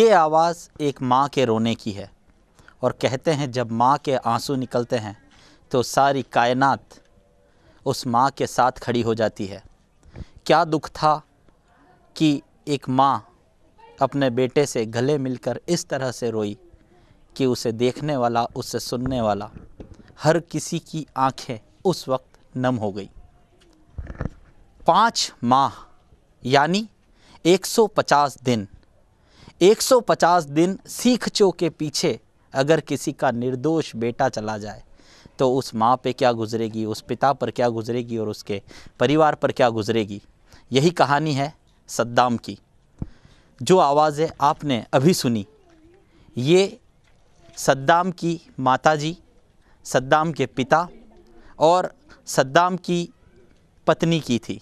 ये आवाज़ एक माँ के रोने की है और कहते हैं जब माँ के आंसू निकलते हैं तो सारी कायनात उस माँ के साथ खड़ी हो जाती है क्या दुख था कि एक माँ अपने बेटे से गले मिलकर इस तरह से रोई कि उसे देखने वाला उसे सुनने वाला हर किसी की आंखें उस वक्त नम हो गई पाँच माह यानी 150 दिन 150 दिन सीख चो के पीछे अगर किसी का निर्दोष बेटा चला जाए तो उस माँ पे क्या गुजरेगी उस पिता पर क्या गुजरेगी और उसके परिवार पर क्या गुजरेगी यही कहानी है सद्दाम की जो आवाज़ें आपने अभी सुनी ये सद्दाम की माताजी, सद्दाम के पिता और सद्दाम की पत्नी की थी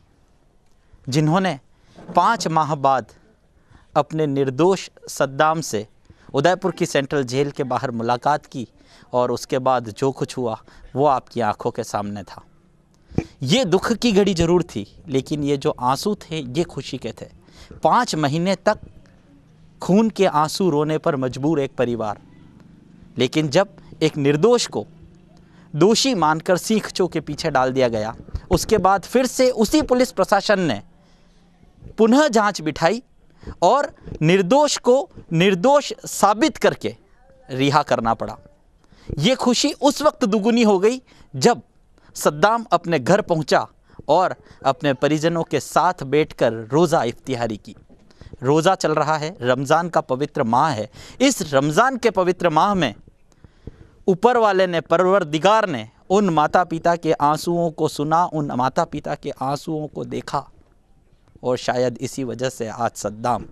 जिन्होंने पाँच माह बाद अपने निर्दोष सद्दाम से उदयपुर की सेंट्रल जेल के बाहर मुलाकात की और उसके बाद जो कुछ हुआ वो आपकी आंखों के सामने था ये दुख की घड़ी ज़रूर थी लेकिन ये जो आंसू थे ये खुशी के थे पाँच महीने तक खून के आंसू रोने पर मजबूर एक परिवार लेकिन जब एक निर्दोष को दोषी मानकर सीख चो के पीछे डाल दिया गया उसके बाद फिर से उसी पुलिस प्रशासन ने पुनः जांच बिठाई और निर्दोष को निर्दोष साबित करके रिहा करना पड़ा ये खुशी उस वक्त दुगुनी हो गई जब सद्दाम अपने घर पहुंचा और अपने परिजनों के साथ बैठकर रोज़ा इफ्तिहारी की रोज़ा चल रहा है रमज़ान का पवित्र माह है इस रमज़ान के पवित्र माह में ऊपर वाले ने परवर दिगार ने उन माता पिता के आंसुओं को सुना उन माता पिता के आंसुओं को देखा और शायद इसी वजह से आज सद्दाम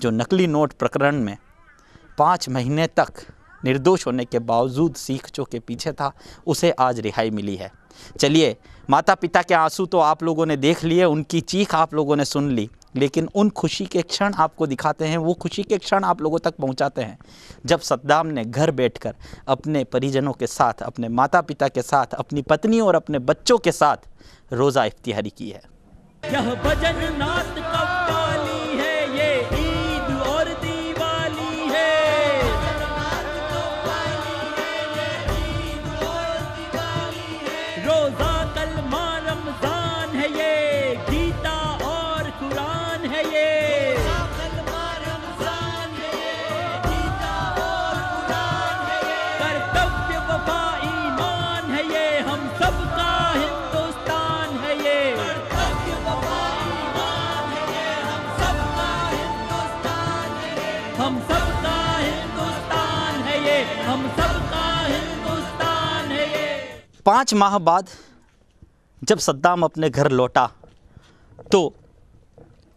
जो नकली नोट प्रकरण में पाँच महीने तक निर्दोष होने के बावजूद सीख जो के पीछे था उसे आज रिहाई मिली है चलिए माता पिता के आंसू तो आप लोगों ने देख लिए उनकी चीख आप लोगों ने सुन ली लेकिन उन खुशी के क्षण आपको दिखाते हैं वो खुशी के क्षण आप लोगों तक पहुंचाते हैं जब सद्दाम ने घर बैठकर अपने परिजनों के साथ अपने माता पिता के साथ अपनी पत्नी और अपने बच्चों के साथ रोज़ा इफ्तिहारी की है यह भजन नाथ कब्बा हम सबका हिंदुस्तान है ये हम सबका हिंदुस्तान है ये पाँच माह बाद जब सद्दाम अपने घर लौटा तो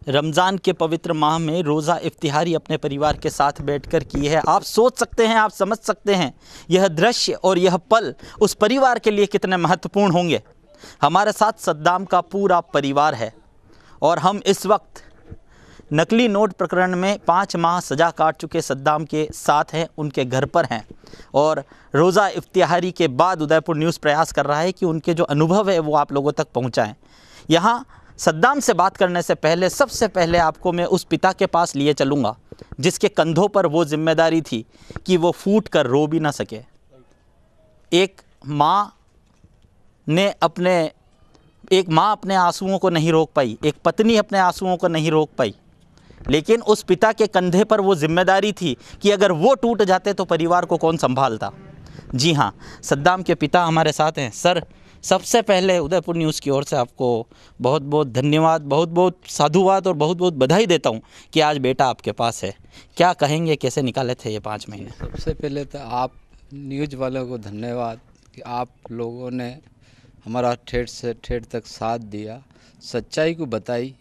रमज़ान के पवित्र माह में रोज़ा इफ्तिहारी अपने परिवार के साथ बैठकर की है आप सोच सकते हैं आप समझ सकते हैं यह दृश्य और यह पल उस परिवार के लिए कितने महत्वपूर्ण होंगे हमारे साथ सद्दाम का पूरा परिवार है और हम इस वक्त नकली नोट प्रकरण में पाँच माह सजा काट चुके सद्दाम के साथ हैं उनके घर पर हैं और रोज़ा इफ्तिहारी के बाद उदयपुर न्यूज़ प्रयास कर रहा है कि उनके जो अनुभव है वो आप लोगों तक पहुँचाएँ यहाँ सद्दाम से बात करने से पहले सबसे पहले आपको मैं उस पिता के पास लिए चलूँगा जिसके कंधों पर वो जिम्मेदारी थी कि वो फूट कर रो भी ना सके एक माँ ने अपने एक माँ अपने आंसुओं को नहीं रोक पाई एक पत्नी अपने आंसुओं को नहीं रोक पाई लेकिन उस पिता के कंधे पर वो जिम्मेदारी थी कि अगर वो टूट जाते तो परिवार को कौन संभालता जी हाँ सद्दाम के पिता हमारे साथ हैं सर सबसे पहले उदयपुर न्यूज़ की ओर से आपको बहुत बहुत धन्यवाद बहुत बहुत साधुवाद और बहुत बहुत बधाई देता हूँ कि आज बेटा आपके पास है क्या कहेंगे कैसे निकाले थे ये पाँच महीने सबसे पहले तो आप न्यूज वालों को धन्यवाद कि आप लोगों ने हमारा ठेठ से ठेठ तक साथ दिया सच्चाई को बताई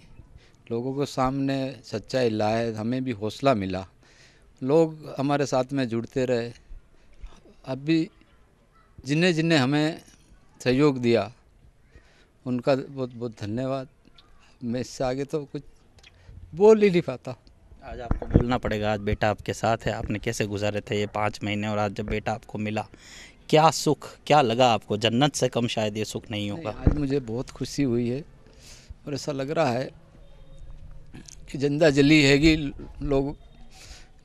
लोगों को सामने सच्चाई लाए हमें भी हौसला मिला लोग हमारे साथ में जुड़ते रहे अभी जिन्हें जिन्हें हमें सहयोग दिया उनका बहुत बहुत धन्यवाद मैं इससे आगे तो कुछ बोल ही नहीं पाता आज आपको बोलना पड़ेगा आज बेटा आपके साथ है आपने कैसे गुजारे थे ये पाँच महीने और आज जब बेटा आपको मिला क्या सुख क्या लगा आपको जन्नत से कम शायद ये सुख नहीं होगा आज मुझे बहुत खुशी हुई है और ऐसा लग रहा है कि जिंदा जली हैगी लोग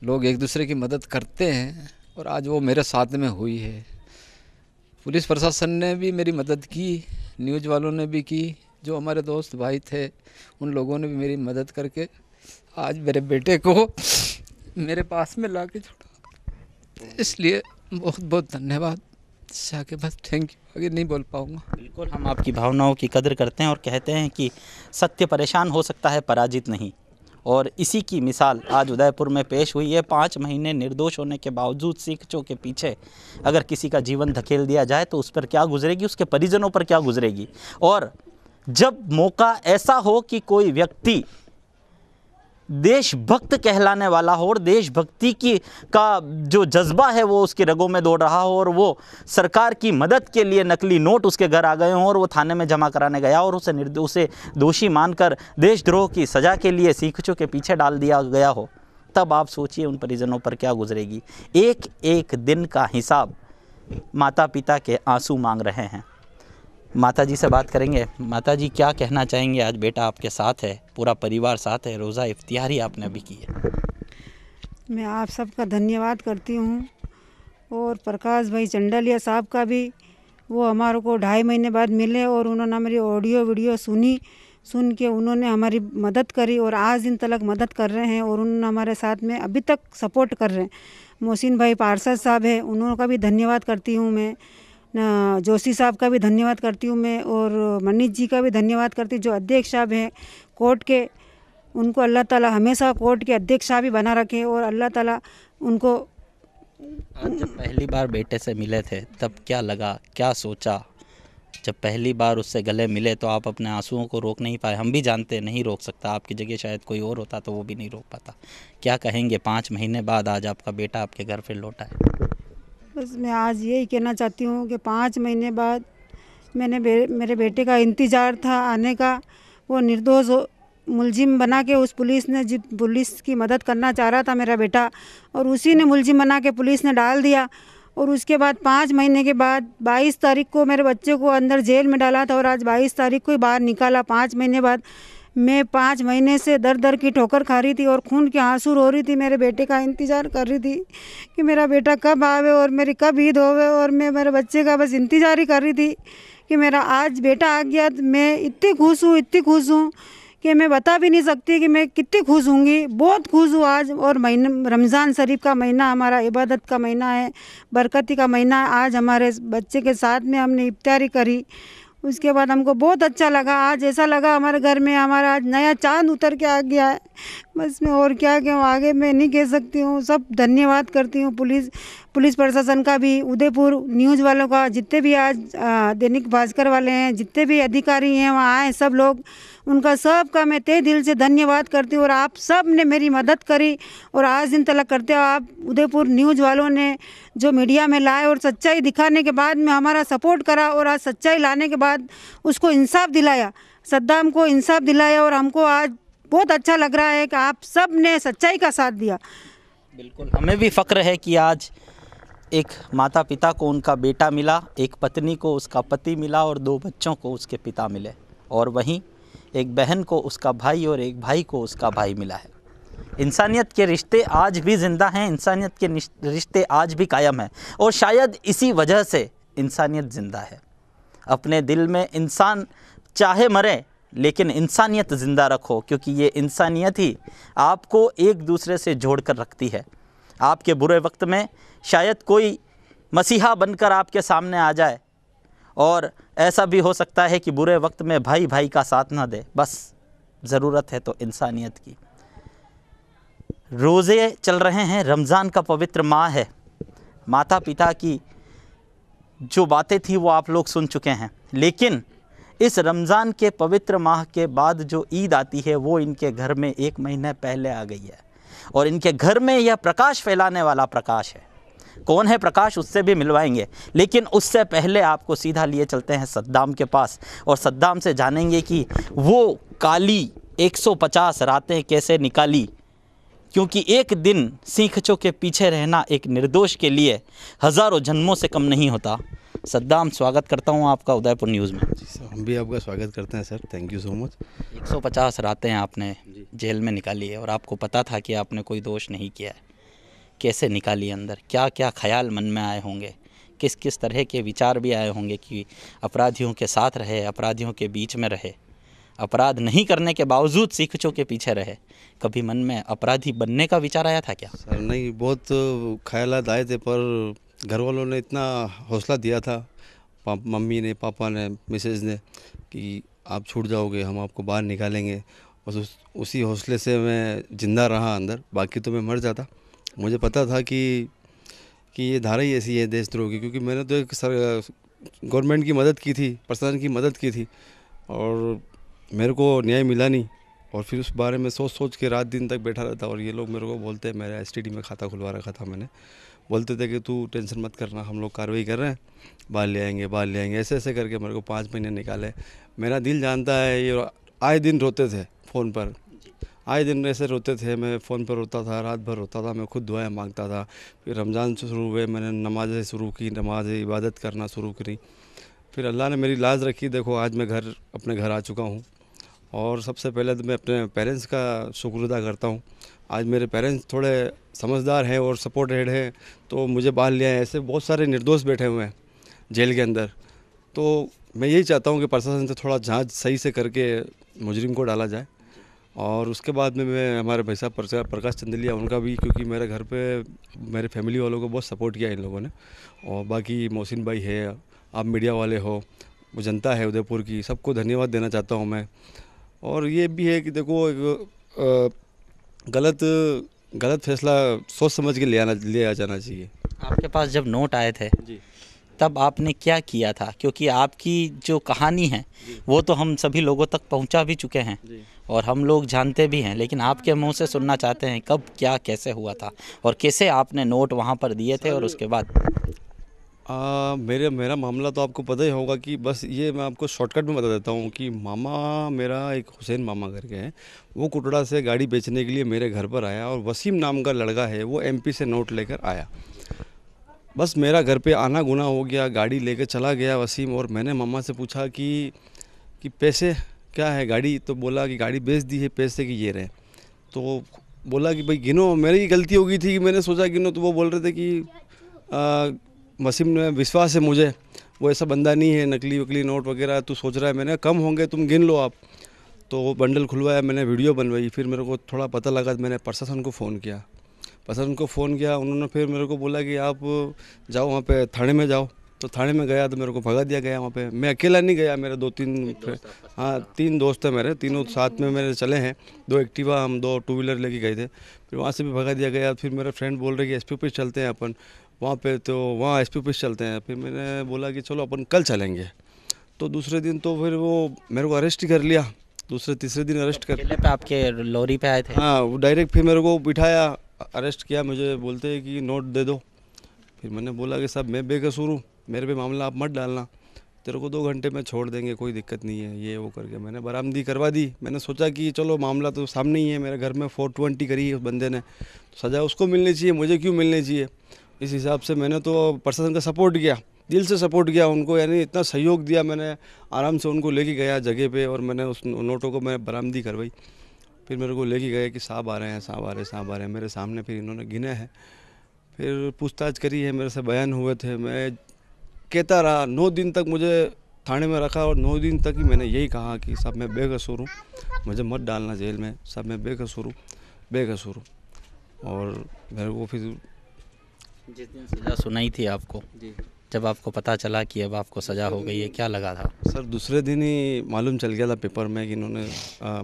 लोग एक दूसरे की मदद करते हैं और आज वो मेरे साथ में हुई है पुलिस प्रशासन ने भी मेरी मदद की न्यूज़ वालों ने भी की जो हमारे दोस्त भाई थे उन लोगों ने भी मेरी मदद करके आज मेरे बेटे को मेरे पास में ला के छोड़ा इसलिए बहुत बहुत धन्यवाद इससे बस थैंक यू आगे नहीं बोल पाऊँगा बिल्कुल हम आपकी भावनाओं की कदर करते हैं और कहते हैं कि सत्य परेशान हो सकता है पराजित नहीं और इसी की मिसाल आज उदयपुर में पेश हुई है पाँच महीने निर्दोष होने के बावजूद चो के पीछे अगर किसी का जीवन धकेल दिया जाए तो उस पर क्या गुजरेगी उसके परिजनों पर क्या गुजरेगी और जब मौका ऐसा हो कि कोई व्यक्ति देशभक्त कहलाने वाला हो और देशभक्ति की का जो जज्बा है वो उसके रगों में दौड़ रहा हो और वो सरकार की मदद के लिए नकली नोट उसके घर आ गए हों और वो थाने में जमा कराने गया और उसे निर्दो उसे दोषी मानकर देशद्रोह की सज़ा के लिए सीखचों के पीछे डाल दिया गया हो तब आप सोचिए उन परिजनों पर क्या गुजरेगी एक एक दिन का हिसाब माता पिता के आंसू मांग रहे हैं माता जी से बात करेंगे माता जी क्या कहना चाहेंगे आज बेटा आपके साथ है पूरा परिवार साथ है रोज़ा इफ्तिहारी आपने अभी की है मैं आप सबका धन्यवाद करती हूँ और प्रकाश भाई चंडालिया साहब का भी वो हमारे को ढाई महीने बाद मिले और उन्होंने हमारी ऑडियो वीडियो सुनी सुन के उन्होंने हमारी मदद करी और आज दिन तक मदद कर रहे हैं और उन्होंने हमारे साथ में अभी तक सपोर्ट कर रहे हैं मोहसिन भाई पार्षद साहब है उन्होंने का भी धन्यवाद करती हूँ मैं जोशी साहब का भी धन्यवाद करती हूँ मैं और मनीष जी का भी धन्यवाद करती हूँ जो अध्यक्ष साहब हैं कोर्ट के उनको अल्लाह ताला हमेशा कोर्ट के अध्यक्ष साहब ही बना रखे और अल्लाह ताला उनको आज जब पहली बार बेटे से मिले थे तब क्या लगा क्या सोचा जब पहली बार उससे गले मिले तो आप अपने आंसुओं को रोक नहीं पाए हम भी जानते नहीं रोक सकता आपकी जगह शायद कोई और होता तो वो भी नहीं रोक पाता क्या कहेंगे पाँच महीने बाद आज आपका बेटा आपके घर फिर लौटा है बस मैं आज यही कहना चाहती हूँ कि पाँच महीने बाद मैंने बे, मेरे बेटे का इंतज़ार था आने का वो निर्दोष मुलजिम बना के उस पुलिस ने जिस पुलिस की मदद करना चाह रहा था मेरा बेटा और उसी ने मुलजिम बना के पुलिस ने डाल दिया और उसके बाद पाँच महीने के बाद बाईस तारीख को मेरे बच्चे को अंदर जेल में डाला था और आज बाईस तारीख को ही बाहर निकाला पाँच महीने बाद मैं पाँच महीने से दर दर की ठोकर खा रही थी और खून के आंसू रो रही थी मेरे बेटे का इंतज़ार कर रही थी कि मेरा बेटा कब आवे और मेरी कब ईद होवे और मैं मेरे बच्चे का बस इंतज़ार ही कर रही थी कि मेरा आज बेटा आ गया मैं इतनी खुश हूँ इतनी खुश हूँ कि मैं बता भी नहीं सकती कि मैं कितनी खुश हूँगी बहुत खुश हूँ आज और महीने रमज़ान शरीफ का महीना हमारा इबादत का महीना है बरकती का महीना आज हमारे बच्चे के साथ में हमने इफ्तारी करी उसके बाद हमको बहुत अच्छा लगा आज ऐसा लगा हमारे घर में हमारा आज नया चांद उतर के आ गया है बस मैं और क्या कहूँ आगे मैं नहीं कह सकती हूँ सब धन्यवाद करती हूँ पुलिस पुलिस प्रशासन का भी उदयपुर न्यूज़ वालों का जितने भी आज दैनिक भास्कर वाले हैं जितने भी अधिकारी हैं वहाँ आए सब लोग उनका सब का मैं तय दिल से धन्यवाद करती हूँ और आप सब ने मेरी मदद करी और आज दिन तलाक करते हो आप उदयपुर न्यूज़ वालों ने जो मीडिया में लाए और सच्चाई दिखाने के बाद में हमारा सपोर्ट करा और आज सच्चाई लाने के बाद उसको इंसाफ दिलाया सद्दाम को इंसाफ दिलाया और हमको आज बहुत अच्छा लग रहा है कि आप सब ने सच्चाई का साथ दिया बिल्कुल हमें भी फख्र है कि आज एक माता पिता को उनका बेटा मिला एक पत्नी को उसका पति मिला और दो बच्चों को उसके पिता मिले और वहीं एक बहन को उसका भाई और एक भाई को उसका भाई मिला है इंसानियत के रिश्ते आज भी ज़िंदा हैं इंसानियत के रिश्ते आज भी कायम हैं और शायद इसी वजह से इंसानियत ज़िंदा है अपने दिल में इंसान चाहे मरे लेकिन इंसानियत ज़िंदा रखो क्योंकि ये इंसानियत ही आपको एक दूसरे से जोड़ कर रखती है आपके बुरे वक्त में शायद कोई मसीहा बनकर आपके सामने आ जाए और ऐसा भी हो सकता है कि बुरे वक्त में भाई भाई का साथ ना दे बस ज़रूरत है तो इंसानियत की रोज़े चल रहे हैं रमज़ान का पवित्र माह है माता पिता की जो बातें थी वो आप लोग सुन चुके हैं लेकिन इस रमज़ान के पवित्र माह के बाद जो ईद आती है वो इनके घर में एक महीने पहले आ गई है और इनके घर में यह प्रकाश फैलाने वाला प्रकाश है कौन है प्रकाश उससे भी मिलवाएंगे लेकिन उससे पहले आपको सीधा लिए चलते हैं सद्दाम के पास और सद्दाम से जानेंगे कि वो काली 150 रातें कैसे निकाली क्योंकि एक दिन सीखचों के पीछे रहना एक निर्दोष के लिए हज़ारों जन्मों से कम नहीं होता सद्दाम स्वागत करता हूँ आपका उदयपुर न्यूज़ में जी सर हम भी आपका स्वागत करते हैं sir thank you so much 150 रातें आपने जेल में निकाली है और आपको पता था कि आपने कोई दोष नहीं किया है कैसे निकाली अंदर क्या क्या ख्याल मन में आए होंगे किस किस तरह के विचार भी आए होंगे कि अपराधियों के साथ रहे अपराधियों के बीच में रहे अपराध नहीं करने के बावजूद सिखचों के पीछे रहे कभी मन में अपराधी बनने का विचार आया था क्या सर नहीं बहुत ख्याल आए थे पर घर वालों ने इतना हौसला दिया था मम्मी ने पापा ने मिसेज ने कि आप छूट जाओगे हम आपको बाहर निकालेंगे बस उस, उसी हौसले से मैं ज़िंदा रहा अंदर बाकी तो मैं मर जाता मुझे पता था कि कि ये धारा ही ऐसी है देशद्रोह की क्योंकि मैंने तो एक सर गवर्नमेंट की मदद की थी प्रशासन की मदद की थी और मेरे को न्याय मिला नहीं और फिर उस बारे में सोच सोच के रात दिन तक बैठा रहता और ये लोग मेरे को बोलते हैं मेरा एस में खाता खुलवा रखा था मैंने बोलते थे कि तू टेंशन मत करना हम लोग कार्रवाई कर रहे हैं बाल ले आएंगे बाल ले आएंगे ऐसे ऐसे करके मेरे को पाँच महीने निकाले मेरा दिल जानता है ये आए दिन रोते थे फ़ोन पर आए दिन ऐसे रोते थे मैं फ़ोन पर रोता था रात भर रोता था मैं खुद दुआएं मांगता था फिर रमज़ान शुरू हुए मैंने नमाज़ें शुरू की नमाज इबादत करना शुरू करी फिर अल्लाह ने मेरी लाज रखी देखो आज मैं घर अपने घर आ चुका हूँ और सबसे पहले तो मैं अपने पेरेंट्स का शुक्र अदा करता हूँ आज मेरे पेरेंट्स थोड़े समझदार हैं और सपोर्टेड हैं तो मुझे बाहर ले आए ऐसे बहुत सारे निर्दोष बैठे हुए हैं जेल के अंदर तो मैं यही चाहता हूँ कि प्रशासन से थोड़ा जांच सही से करके मुजरिम को डाला जाए और उसके बाद में मैं हमारे भाई साहब प्रकाश चंदलिया उनका भी क्योंकि मेरे घर पे मेरे फैमिली वालों को बहुत सपोर्ट किया इन लोगों ने और बाकी मोहसिन भाई है आप मीडिया वाले हो वो जनता है उदयपुर की सबको धन्यवाद देना चाहता हूँ मैं और ये भी है कि देखो एक गलत गलत फैसला सोच समझ के ले आना ले आ जाना चाहिए आपके पास जब नोट आए थे जी तब आपने क्या किया था क्योंकि आपकी जो कहानी है वो तो हम सभी लोगों तक पहुंचा भी चुके हैं और हम लोग जानते भी हैं लेकिन आपके मुंह से सुनना चाहते हैं कब क्या कैसे हुआ था और कैसे आपने नोट वहाँ पर दिए थे और उसके बाद आ, मेरे मेरा मामला तो आपको पता ही होगा कि बस ये मैं आपको शॉर्टकट में बता देता हूँ कि मामा मेरा एक हुसैन मामा करके हैं वो कुटड़ा से गाड़ी बेचने के लिए मेरे घर पर आया और वसीम नाम का लड़का है वो एमपी से नोट लेकर आया बस मेरा घर पे आना गुना हो गया गाड़ी लेकर चला गया वसीम और मैंने मामा से पूछा कि कि पैसे क्या है गाड़ी तो बोला कि गाड़ी बेच दी है पैसे की ये रहे तो बोला कि भाई गिनो मेरी गलती हो गई थी कि मैंने सोचा गिनो तो वो बोल रहे थे कि मसीम में विश्वास है मुझे वो ऐसा बंदा नहीं है नकली वकली नोट वगैरह तो सोच रहा है मैंने कम होंगे तुम गिन लो आप तो वो बंडल खुलवाया मैंने वीडियो बनवाई फिर मेरे को थोड़ा पता लगा तो मैंने प्रशासन को फ़ोन किया प्रशासन को फ़ोन किया उन्होंने फिर मेरे को बोला कि आप जाओ वहाँ पे थाने में जाओ तो थाने में गया तो मेरे को भगा दिया गया वहाँ पे मैं अकेला नहीं गया मेरे दो तीन हाँ तीन दोस्त हैं मेरे तीनों अच्छा। साथ में मेरे चले हैं दो एक्टिवा हम दो टू व्हीलर लेके गए थे फिर वहाँ से भी भगा दिया गया फिर मेरा फ्रेंड बोल रहे कि एस पी ऑफिस चलते हैं अपन वहाँ पे तो वहाँ एस पी ऑफिस चलते हैं फिर मैंने बोला कि चलो अपन कल चलेंगे तो दूसरे दिन तो फिर वो मेरे को अरेस्ट कर लिया दूसरे तीसरे दिन अरेस्ट कर पे आपके लॉरी पे आए थे हाँ वो डायरेक्ट फिर मेरे को बिठाया अरेस्ट किया मुझे बोलते हैं कि नोट दे दो फिर मैंने बोला कि साहब मैं बेकसूर हूँ मेरे पे मामला आप मत डालना तेरे को दो घंटे में छोड़ देंगे कोई दिक्कत नहीं है ये वो करके मैंने बरामदी करवा दी मैंने सोचा कि चलो मामला तो सामने ही है मेरे घर में फोर ट्वेंटी करी उस बंदे ने तो सज़ा उसको मिलनी चाहिए मुझे क्यों मिलनी चाहिए इस हिसाब से मैंने तो प्रशासन का सपोर्ट किया दिल से सपोर्ट किया उनको यानी इतना सहयोग दिया मैंने आराम से उनको लेके गया जगह पे और मैंने उस नोटों को मैं बरामदी करवाई फिर मेरे को लेके गए कि साहब आ रहे हैं साहब आ रहे हैं साहब आ रहे हैं मेरे सामने फिर इन्होंने गिने हैं फिर पूछताछ करी है मेरे से बयान हुए थे मैं कहता रहा नौ दिन तक मुझे थाने में रखा और नौ दिन तक ही मैंने यही कहा कि सब मैं बेकसूर हूँ मुझे मत डालना जेल में सब मैं बेकसूर हूँ बेकसूर हूँ और मेरे को फिर जिस दिन सज़ा सुनाई थी आपको जब आपको पता चला कि अब आपको सज़ा हो गई है क्या लगा था सर दूसरे दिन ही मालूम चल गया था पेपर में कि इन्होंने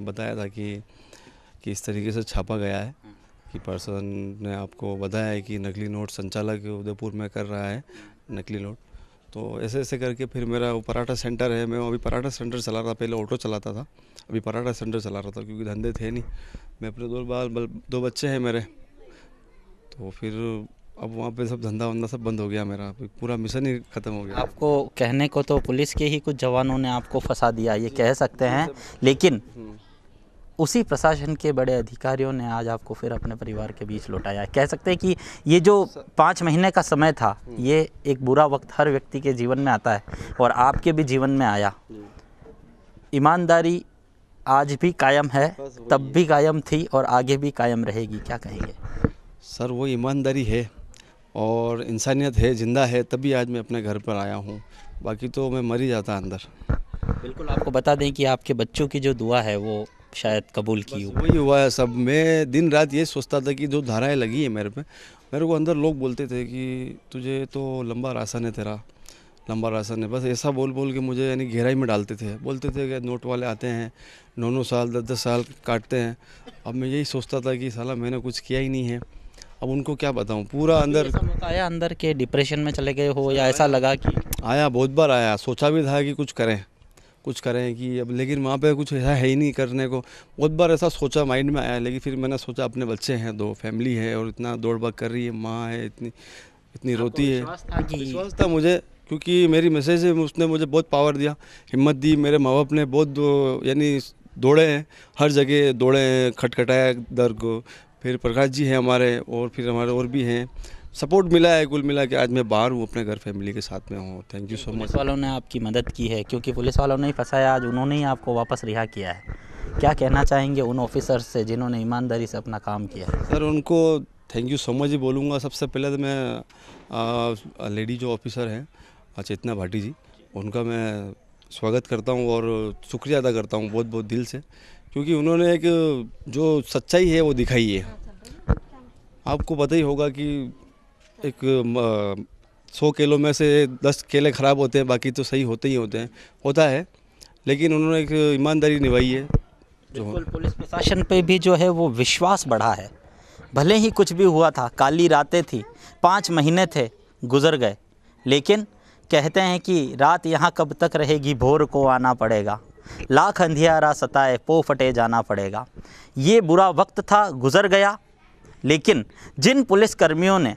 बताया था कि कि इस तरीके से छापा गया है कि पर्सन ने आपको बताया है कि नकली नोट संचालक उदयपुर में कर रहा है नकली नोट तो ऐसे ऐसे करके फिर मेरा वो पराठा सेंटर है मैं अभी पराठा सेंटर चला रहा था पहले ऑटो चलाता था अभी पराठा सेंटर चला रहा था क्योंकि धंधे थे नहीं मैं अपने दो बाल दो बच्चे हैं मेरे तो फिर अब वहाँ पे सब धंधा वंधा सब बंद हो गया मेरा पूरा मिशन ही ख़त्म हो गया आपको कहने को तो पुलिस के ही कुछ जवानों ने आपको फंसा दिया ये कह सकते हैं लेकिन हम्म। उसी प्रशासन के बड़े अधिकारियों ने आज आपको फिर अपने परिवार के बीच लौटाया कह सकते हैं कि ये जो पाँच महीने का समय था हम्म। ये एक बुरा वक्त हर व्यक्ति के जीवन में आता है और आपके भी जीवन में आया हम्म। ईमानदारी आज भी कायम है तब भी कायम थी और आगे भी कायम रहेगी क्या कहेंगे सर वो ईमानदारी है और इंसानियत है ज़िंदा है तभी आज मैं अपने घर पर आया हूँ बाकी तो मैं मर ही जाता अंदर बिल्कुल आपको बता दें कि आपके बच्चों की जो दुआ है वो शायद कबूल की हो वही हुआ है सब मैं दिन रात ये सोचता था कि जो धाराएँ लगी है मेरे पे मेरे को अंदर लोग बोलते थे कि तुझे तो लंबा रासन है तेरा लंबा रासन है बस ऐसा बोल बोल के मुझे यानी गहराई में डालते थे बोलते थे कि नोट वाले आते हैं नौ नौ साल दस दस साल काटते हैं अब मैं यही सोचता था कि साला मैंने कुछ किया ही नहीं है अब उनको क्या बताऊँ पूरा अंदर आया अंदर के डिप्रेशन में चले गए हो या ऐसा लगा कि आया बहुत बार आया सोचा भी था कि कुछ करें कुछ करें कि अब लेकिन वहाँ पे कुछ ऐसा है ही नहीं करने को बहुत बार ऐसा सोचा माइंड में आया लेकिन फिर मैंने सोचा अपने बच्चे हैं दो फैमिली है और इतना दौड़ भाग कर रही है माँ है इतनी इतनी रोती है विश्वास था मुझे क्योंकि मेरी मैसेज उसने मुझे बहुत पावर दिया हिम्मत दी मेरे माँ बाप ने बहुत यानी दौड़े हैं हर जगह दौड़े हैं खटखटाया दर को फिर प्रकाश जी हैं हमारे और फिर हमारे और भी हैं सपोर्ट मिला है कुल मिला के आज मैं बाहर हूँ अपने घर फैमिली के साथ में हूँ thank you so much police वालों ने आपकी मदद की है क्योंकि पुलिस वालों ने ही फंसाया आज उन्होंने ही आपको वापस रिहा किया है क्या कहना चाहेंगे उन ऑफिसर्स से जिन्होंने ईमानदारी से अपना काम किया सर उनको थैंक यू सो मच ही बोलूँगा सबसे पहले तो मैं लेडी जो ऑफिसर हैं चेतना भाटी जी उनका मैं स्वागत करता हूँ और शुक्रिया अदा करता हूँ बहुत बहुत दिल से क्योंकि उन्होंने एक जो सच्चाई है वो दिखाई है आपको पता ही होगा कि एक सौ केलों में से दस केले ख़राब होते हैं बाकी तो सही होते ही होते हैं होता है लेकिन उन्होंने एक ईमानदारी निभाई है जो पुलिस प्रशासन पे भी जो है वो विश्वास बढ़ा है भले ही कुछ भी हुआ था काली रातें थी पाँच महीने थे गुजर गए लेकिन कहते हैं कि रात यहाँ कब तक रहेगी भोर को आना पड़ेगा लाख अंधियारा सताए पो फटे जाना पड़ेगा ये बुरा वक्त था गुजर गया लेकिन जिन पुलिसकर्मियों ने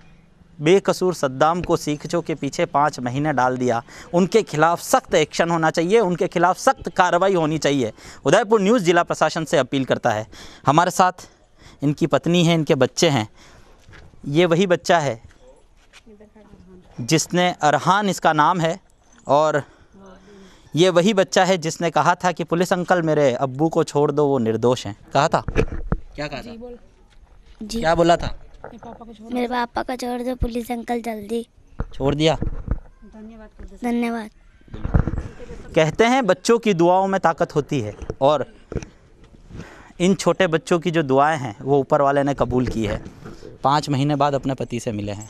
बेकसूर सद्दाम को सीखचों के पीछे पाँच महीने डाल दिया उनके खिलाफ सख्त एक्शन होना चाहिए उनके खिलाफ सख्त कार्रवाई होनी चाहिए उदयपुर न्यूज़ जिला प्रशासन से अपील करता है हमारे साथ इनकी पत्नी है इनके बच्चे हैं ये वही बच्चा है जिसने अरहान इसका नाम है और ये वही बच्चा है जिसने कहा था कि पुलिस अंकल मेरे अब्बू को छोड़ दो वो निर्दोष हैं कहा था क्या कहा था जी बोल। जी। क्या बोला था मेरे पापा को छोड़ दो पुलिस अंकल जल्दी छोड़ दिया धन्यवाद कहते हैं बच्चों की दुआओं में ताकत होती है और इन छोटे बच्चों की जो दुआएं हैं वो ऊपर वाले ने कबूल की है पाँच महीने बाद अपने पति से मिले हैं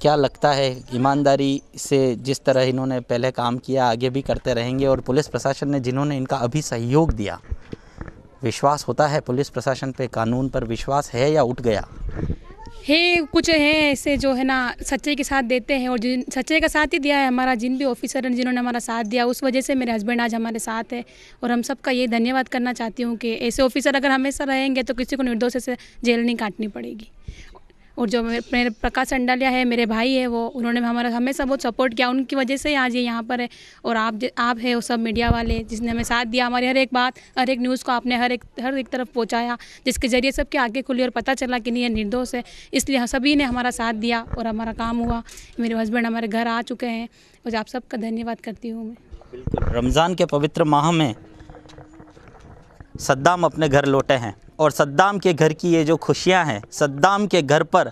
क्या लगता है ईमानदारी से जिस तरह इन्होंने पहले काम किया आगे भी करते रहेंगे और पुलिस प्रशासन ने जिन्होंने इनका अभी सहयोग दिया विश्वास होता है पुलिस प्रशासन पे कानून पर विश्वास है या उठ गया है कुछ हैं ऐसे जो है ना सच्चे के साथ देते हैं और जिन सच्चे का साथ ही दिया है हमारा जिन भी ऑफिसर हैं जिन्होंने हमारा साथ दिया उस वजह से मेरे हस्बैंड आज हमारे साथ है और हम सबका ये धन्यवाद करना चाहती हूँ कि ऐसे ऑफिसर अगर हमेशा रहेंगे तो किसी को निर्दोष से जेल नहीं काटनी पड़ेगी और जो मेरे प्रकाश अंडालिया है मेरे भाई है वो उन्होंने हमारा हमेशा बहुत सपोर्ट किया उनकी वजह से आज ये यहाँ पर है और आप आप है वो सब मीडिया वाले जिसने हमें साथ दिया हमारी हर एक बात हर एक न्यूज़ को आपने हर एक हर एक तरफ पहुँचाया जिसके ज़रिए सबके आगे खुली और पता चला कि नहीं ये निर्दोष है इसलिए सभी ने हमारा साथ दिया और हमारा काम हुआ मेरे हस्बैंड हमारे घर आ चुके हैं और आप सबका धन्यवाद करती हूँ मैं बिल्कुल रमज़ान के पवित्र माह में सद्दाम अपने घर लौटे हैं और सद्दाम के घर की ये जो खुशियाँ हैं सद्दाम के घर पर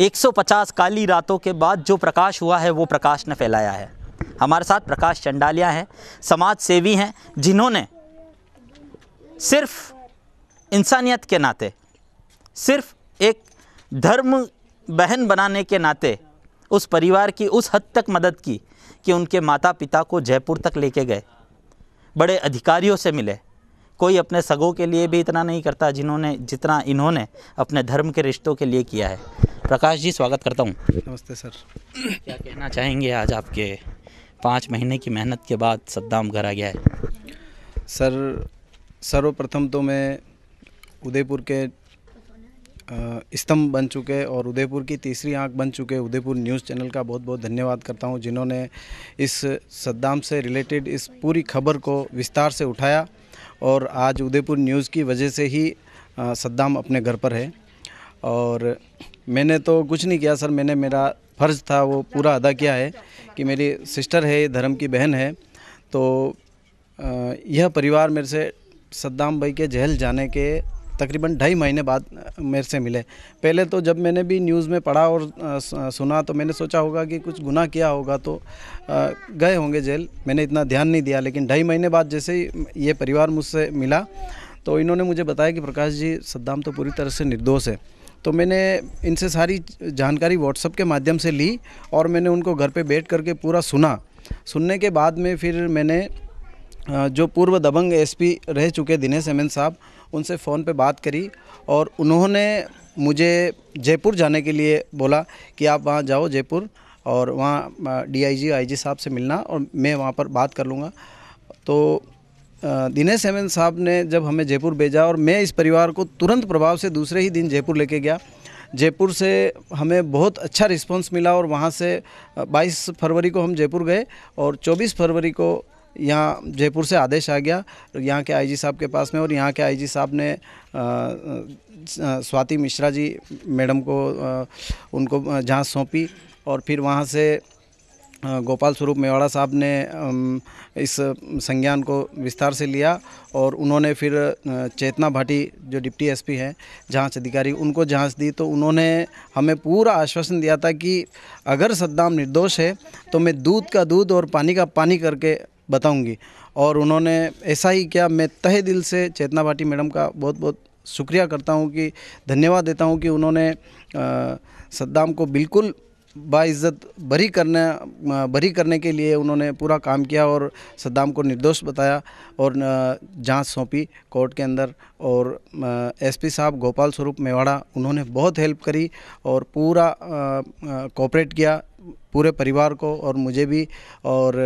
150 काली रातों के बाद जो प्रकाश हुआ है वो प्रकाश ने फैलाया है हमारे साथ प्रकाश चंडालिया हैं समाज सेवी हैं जिन्होंने सिर्फ इंसानियत के नाते सिर्फ एक धर्म बहन बनाने के नाते उस परिवार की उस हद तक मदद की कि उनके माता पिता को जयपुर तक लेके गए बड़े अधिकारियों से मिले कोई अपने सगों के लिए भी इतना नहीं करता जिन्होंने जितना इन्होंने अपने धर्म के रिश्तों के लिए किया है प्रकाश जी स्वागत करता हूँ नमस्ते सर क्या कहना चाहेंगे आज आपके पाँच महीने की मेहनत के बाद सद्दाम घर आ गया है सर सर्वप्रथम तो मैं उदयपुर के स्तंभ बन चुके और उदयपुर की तीसरी आंख बन चुके उदयपुर न्यूज़ चैनल का बहुत बहुत धन्यवाद करता हूं जिन्होंने इस सद्दाम से रिलेटेड इस पूरी खबर को विस्तार से उठाया और आज उदयपुर न्यूज़ की वजह से ही सद्दाम अपने घर पर है और मैंने तो कुछ नहीं किया सर मैंने मेरा फ़र्ज़ था वो पूरा अदा किया है कि मेरी सिस्टर है धर्म की बहन है तो यह परिवार मेरे से सद्दाम भाई के जहल जाने के तकरीबन ढाई महीने बाद मेरे से मिले पहले तो जब मैंने भी न्यूज़ में पढ़ा और सुना तो मैंने सोचा होगा कि कुछ गुनाह किया होगा तो गए होंगे जेल मैंने इतना ध्यान नहीं दिया लेकिन ढाई महीने बाद जैसे ही ये परिवार मुझसे मिला तो इन्होंने मुझे बताया कि प्रकाश जी सद्दाम तो पूरी तरह से निर्दोष है तो मैंने इनसे सारी जानकारी व्हाट्सअप के माध्यम से ली और मैंने उनको घर पे बैठ करके पूरा सुना सुनने के बाद में फिर मैंने जो पूर्व दबंग एसपी रह चुके दिनेश एमएन साहब उनसे फ़ोन पे बात करी और उन्होंने मुझे जयपुर जाने के लिए बोला कि आप वहाँ जाओ जयपुर और वहाँ डीआईजी आईजी साहब से मिलना और मैं वहाँ पर बात कर लूँगा तो दिनेश हेमंत साहब ने जब हमें जयपुर भेजा और मैं इस परिवार को तुरंत प्रभाव से दूसरे ही दिन जयपुर लेके गया जयपुर से हमें बहुत अच्छा रिस्पांस मिला और वहाँ से 22 फरवरी को हम जयपुर गए और 24 फरवरी को यहाँ जयपुर से आदेश आ गया यहाँ के आईजी साहब के पास में और यहाँ के आईजी साहब ने स्वाति मिश्रा जी मैडम को आ, उनको जांच सौंपी और फिर वहाँ से गोपाल स्वरूप मेवाड़ा साहब ने इस संज्ञान को विस्तार से लिया और उन्होंने फिर चेतना भाटी जो डिप्टी एसपी हैं जांच अधिकारी उनको जांच दी तो उन्होंने हमें पूरा आश्वासन दिया था कि अगर सद्दाम निर्दोष है तो मैं दूध का दूध और पानी का पानी करके बताऊंगी और उन्होंने ऐसा ही किया मैं तहे दिल से चेतना भाटी मैडम का बहुत बहुत शुक्रिया करता हूँ कि धन्यवाद देता हूँ कि उन्होंने सद्दाम को बिल्कुल बाइज़्ज़त बरी करने बरी करने के लिए उन्होंने पूरा काम किया और सद्दाम को निर्दोष बताया और जांच सौंपी कोर्ट के अंदर और एसपी साहब गोपाल स्वरूप मेवाड़ा उन्होंने बहुत हेल्प करी और पूरा कोऑपरेट किया पूरे परिवार को और मुझे भी और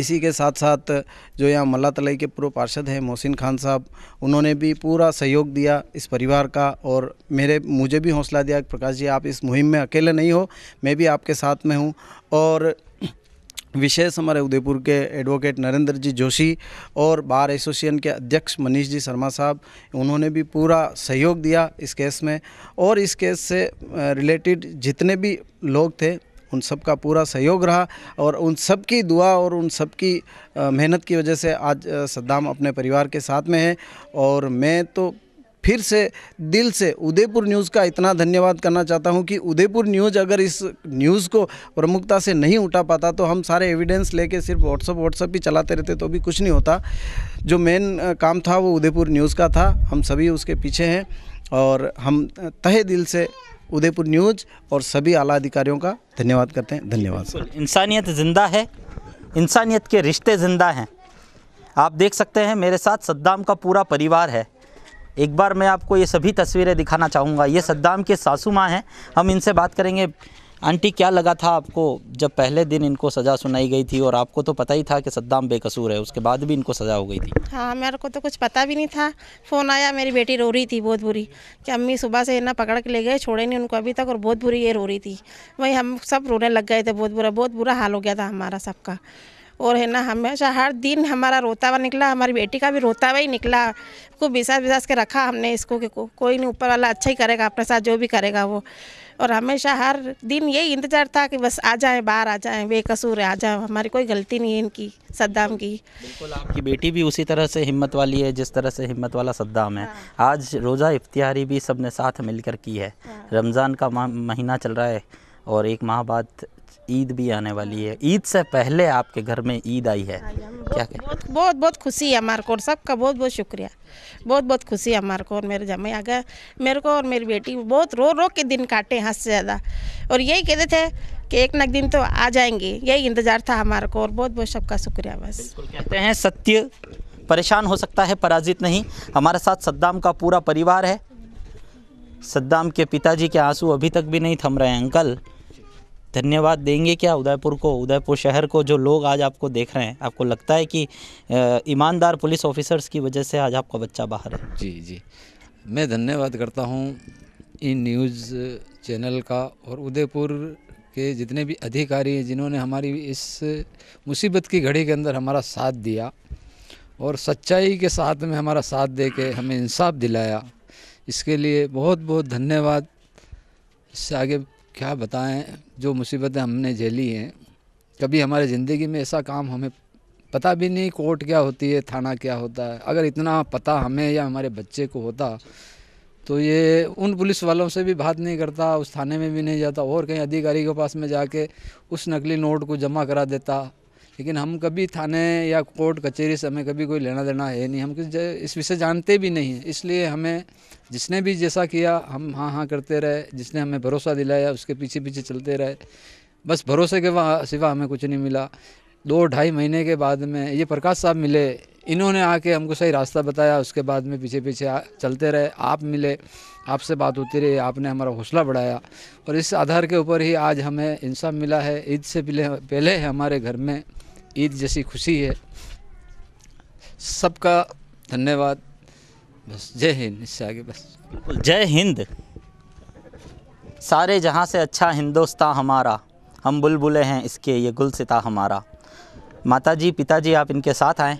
इसी के साथ साथ जो यहाँ मल्ला तलाई के पूर्व पार्षद हैं मोहसिन खान साहब उन्होंने भी पूरा सहयोग दिया इस परिवार का और मेरे मुझे भी हौसला दिया प्रकाश जी आप इस मुहिम में अकेले नहीं हो मैं भी आपके साथ में हूँ और विशेष हमारे उदयपुर के एडवोकेट नरेंद्र जी जोशी और बार एसोसिएशन के अध्यक्ष मनीष जी शर्मा साहब उन्होंने भी पूरा सहयोग दिया इस केस में और इस केस से रिलेटेड जितने भी लोग थे उन सब का पूरा सहयोग रहा और उन सब की दुआ और उन सब की मेहनत की वजह से आज सद्दाम अपने परिवार के साथ में है और मैं तो फिर से दिल से उदयपुर न्यूज़ का इतना धन्यवाद करना चाहता हूं कि उदयपुर न्यूज़ अगर इस न्यूज़ को प्रमुखता से नहीं उठा पाता तो हम सारे एविडेंस लेके सिर्फ व्हाट्सअप व्हाट्सअप ही चलाते रहते तो भी कुछ नहीं होता जो मेन काम था वो उदयपुर न्यूज़ का था हम सभी उसके पीछे हैं और हम तहे दिल से उदयपुर न्यूज़ और सभी आला अधिकारियों का धन्यवाद करते हैं धन्यवाद सर इंसानियत ज़िंदा है इंसानियत के रिश्ते ज़िंदा हैं आप देख सकते हैं मेरे साथ सद्दाम का पूरा परिवार है एक बार मैं आपको ये सभी तस्वीरें दिखाना चाहूँगा ये सद्दाम के सासू माँ हैं हम इनसे बात करेंगे आंटी क्या लगा था आपको जब पहले दिन इनको सज़ा सुनाई गई थी और आपको तो पता ही था कि सद्दाम बेकसूर है उसके बाद भी इनको सज़ा हो गई थी हाँ मेरे को तो कुछ पता भी नहीं था फ़ोन आया मेरी बेटी रो रही थी बहुत बुरी कि अम्मी सुबह से ना पकड़ के ले गए छोड़े नहीं उनको अभी तक और बहुत बुरी ये रो रही थी वही हम सब रोने लग गए थे बहुत बुरा बहुत बुरा हाल हो गया था हमारा सबका और है ना हमेशा हर दिन हमारा रोता हुआ निकला हमारी बेटी का भी रोता हुआ ही निकला को बिसास बिसास के रखा हमने इसको कि को, कोई नहीं ऊपर वाला अच्छा ही करेगा अपने साथ जो भी करेगा वो और हमेशा हर दिन यही इंतजार था कि बस आ जाए बाहर आ जाए बेकसूर आ जाए हमारी कोई गलती नहीं है इनकी सद्दाम की बिल्कुल आपकी बेटी भी उसी तरह से हिम्मत वाली है जिस तरह से हिम्मत वाला सद्दाम है हाँ। आज रोज़ा इफ्तियारी भी सब ने साथ मिलकर की है हाँ। रमज़ान का महीना चल रहा है और एक माह बाद ईद भी आने वाली है ईद से पहले आपके घर में ईद आई है हाँ क्या क्या बहुत बहुत बहुत खुशी है हमारे को सबका बहुत बहुत शुक्रिया बहुत बहुत खुशी है हमारे को और मेरे जमे आ गए मेरे को और मेरी बेटी बहुत रो रो के दिन काटे हद से ज़्यादा और यही कहते थे कि एक नक दिन तो आ जाएंगे यही इंतज़ार था हमारे को और बहुत बहुत सबका शुक्रिया बस कहते हैं सत्य परेशान हो सकता है पराजित नहीं हमारे साथ सद्दाम का पूरा परिवार है सद्दाम के पिताजी के आंसू अभी तक भी नहीं थम रहे अंकल धन्यवाद देंगे क्या उदयपुर को उदयपुर शहर को जो लोग आज आपको देख रहे हैं आपको लगता है कि ईमानदार पुलिस ऑफिसर्स की वजह से आज आपका बच्चा बाहर है जी जी मैं धन्यवाद करता हूँ इन न्यूज़ चैनल का और उदयपुर के जितने भी अधिकारी हैं जिन्होंने हमारी इस मुसीबत की घड़ी के अंदर हमारा साथ दिया और सच्चाई के साथ में हमारा साथ दे के हमें इंसाफ दिलाया इसके लिए बहुत बहुत धन्यवाद इससे आगे क्या बताएं जो मुसीबतें हमने झेली हैं कभी हमारे ज़िंदगी में ऐसा काम हमें पता भी नहीं कोर्ट क्या होती है थाना क्या होता है अगर इतना पता हमें या हमारे बच्चे को होता तो ये उन पुलिस वालों से भी बात नहीं करता उस थाने में भी नहीं जाता और कहीं अधिकारी के पास में जाके उस नकली नोट को जमा करा देता लेकिन हम कभी थाने या कोर्ट कचहरी से हमें कभी कोई लेना देना है नहीं हम किस इस विषय जानते भी नहीं हैं इसलिए हमें जिसने भी जैसा किया हम हाँ हाँ करते रहे जिसने हमें भरोसा दिलाया उसके पीछे पीछे चलते रहे बस भरोसे के सिवा हमें कुछ नहीं मिला दो ढाई महीने के बाद में ये प्रकाश साहब मिले इन्होंने आके हमको सही रास्ता बताया उसके बाद में पीछे पीछे चलते रहे आप मिले आपसे बात होती रही आपने हमारा हौसला बढ़ाया और इस आधार के ऊपर ही आज हमें इंसाफ मिला है ईद से पहले पहले हमारे घर में ईद जैसी खुशी है सबका धन्यवाद बस जय हिंद इससे आगे बस बिल्कुल जय हिंद सारे जहाँ से अच्छा हिंदोस्तान हमारा हम बुलबुलें हैं इसके ये गुलसिता हमारा माताजी पिताजी आप इनके साथ आएँ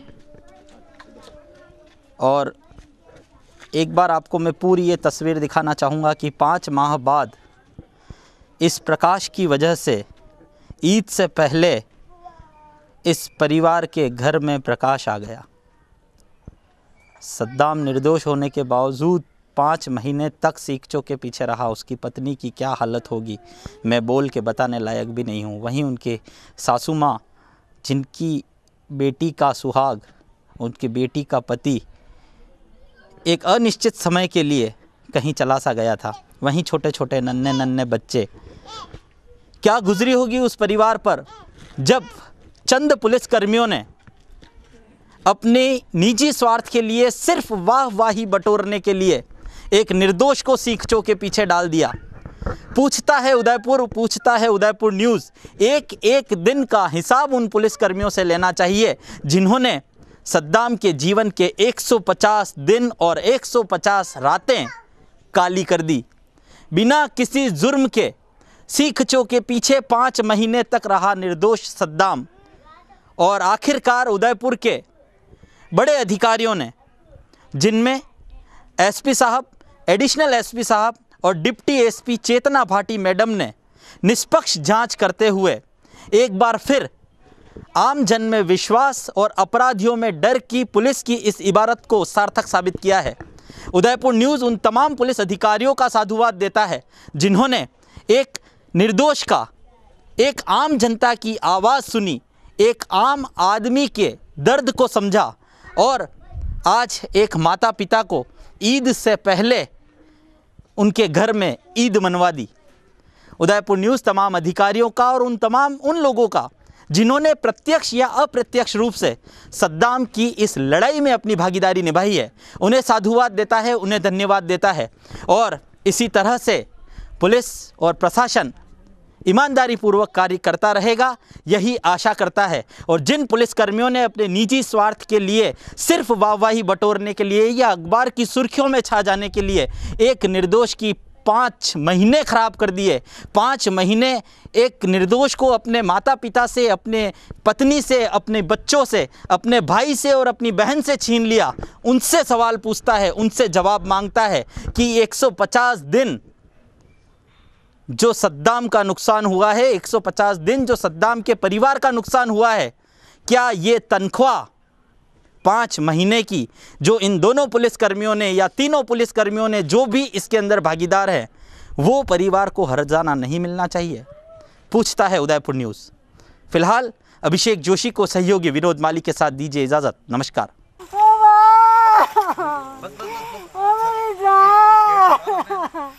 और एक बार आपको मैं पूरी ये तस्वीर दिखाना चाहूँगा कि पाँच माह बाद इस प्रकाश की वजह से ईद से पहले इस परिवार के घर में प्रकाश आ गया सद्दाम निर्दोष होने के बावजूद पाँच महीने तक सीखचों के पीछे रहा उसकी पत्नी की क्या हालत होगी मैं बोल के बताने लायक भी नहीं हूँ वहीं उनके सासू माँ जिनकी बेटी का सुहाग उनकी बेटी का पति एक अनिश्चित समय के लिए कहीं चला सा गया था वहीं छोटे छोटे नन्हे नन्हे बच्चे क्या गुजरी होगी उस परिवार पर जब चंद पुलिसकर्मियों ने अपने निजी स्वार्थ के लिए सिर्फ वाह वाही बटोरने के लिए एक निर्दोष को सीखचों के पीछे डाल दिया पूछता है उदयपुर पूछता है उदयपुर न्यूज़ एक एक दिन का हिसाब उन पुलिसकर्मियों से लेना चाहिए जिन्होंने सद्दाम के जीवन के 150 दिन और 150 रातें काली कर दी बिना किसी जुर्म के सीखचों के पीछे पाँच महीने तक रहा निर्दोष सद्दाम और आखिरकार उदयपुर के बड़े अधिकारियों ने जिनमें एसपी साहब एडिशनल एसपी साहब और deputy SP Chetna Bhati madam ने निष्पक्ष जांच करते हुए एक बार फिर आम जन में विश्वास और अपराधियों में डर की पुलिस की इस इबारत को सार्थक साबित किया है उदयपुर न्यूज़ उन तमाम पुलिस अधिकारियों का साधुवाद देता है जिन्होंने एक निर्दोष का एक आम जनता की आवाज़ सुनी एक आम आदमी के दर्द को समझा और आज एक माता पिता को ईद से पहले उनके घर में ईद मनवा दी उदयपुर न्यूज़ तमाम अधिकारियों का और उन तमाम उन लोगों का जिन्होंने प्रत्यक्ष या अप्रत्यक्ष रूप से सद्दाम की इस लड़ाई में अपनी भागीदारी निभाई है उन्हें साधुवाद देता है उन्हें धन्यवाद देता है और इसी तरह से पुलिस और प्रशासन ईमानदारी पूर्वक कार्य करता रहेगा यही आशा करता है और जिन पुलिसकर्मियों ने अपने निजी स्वार्थ के लिए सिर्फ वाहवाही बटोरने के लिए या अखबार की सुर्खियों में छा जाने के लिए एक निर्दोष की पाँच महीने ख़राब कर दिए पाँच महीने एक निर्दोष को अपने माता पिता से अपने पत्नी से अपने बच्चों से अपने भाई से और अपनी बहन से छीन लिया उनसे सवाल पूछता है उनसे जवाब मांगता है कि 150 दिन जो सद्दाम का नुकसान हुआ है 150 दिन जो सद्दाम के परिवार का नुकसान हुआ है क्या ये तनख्वाह पाँच महीने की जो इन दोनों पुलिसकर्मियों ने या तीनों पुलिसकर्मियों ने जो भी इसके अंदर भागीदार है वो परिवार को हरजाना नहीं मिलना चाहिए पूछता है उदयपुर न्यूज़ फिलहाल अभिषेक जोशी को सहयोगी विनोद माली के साथ दीजिए इजाज़त नमस्कार बस बस बस